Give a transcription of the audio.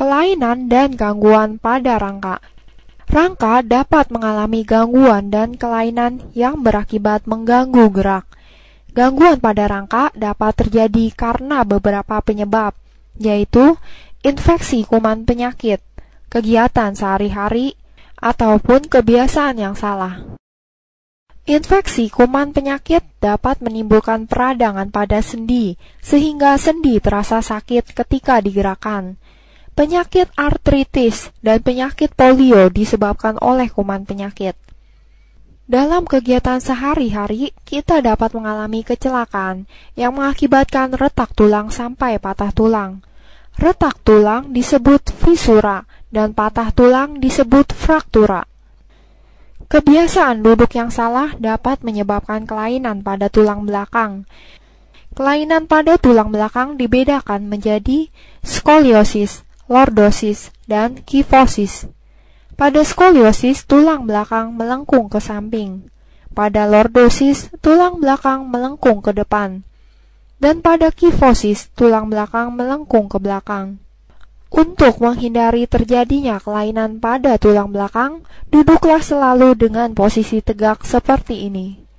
kelainan, dan gangguan pada rangka. Rangka dapat mengalami gangguan dan kelainan yang berakibat mengganggu gerak. Gangguan pada rangka dapat terjadi karena beberapa penyebab, yaitu infeksi kuman penyakit, kegiatan sehari-hari, ataupun kebiasaan yang salah. Infeksi kuman penyakit dapat menimbulkan peradangan pada sendi, sehingga sendi terasa sakit ketika digerakkan. Penyakit artritis dan penyakit polio disebabkan oleh kuman penyakit. Dalam kegiatan sehari-hari, kita dapat mengalami kecelakaan yang mengakibatkan retak tulang sampai patah tulang. Retak tulang disebut fisura dan patah tulang disebut fraktura. Kebiasaan duduk yang salah dapat menyebabkan kelainan pada tulang belakang. Kelainan pada tulang belakang dibedakan menjadi skoliosis lordosis, dan kifosis. Pada skoliosis, tulang belakang melengkung ke samping. Pada lordosis, tulang belakang melengkung ke depan. Dan pada kifosis, tulang belakang melengkung ke belakang. Untuk menghindari terjadinya kelainan pada tulang belakang, duduklah selalu dengan posisi tegak seperti ini.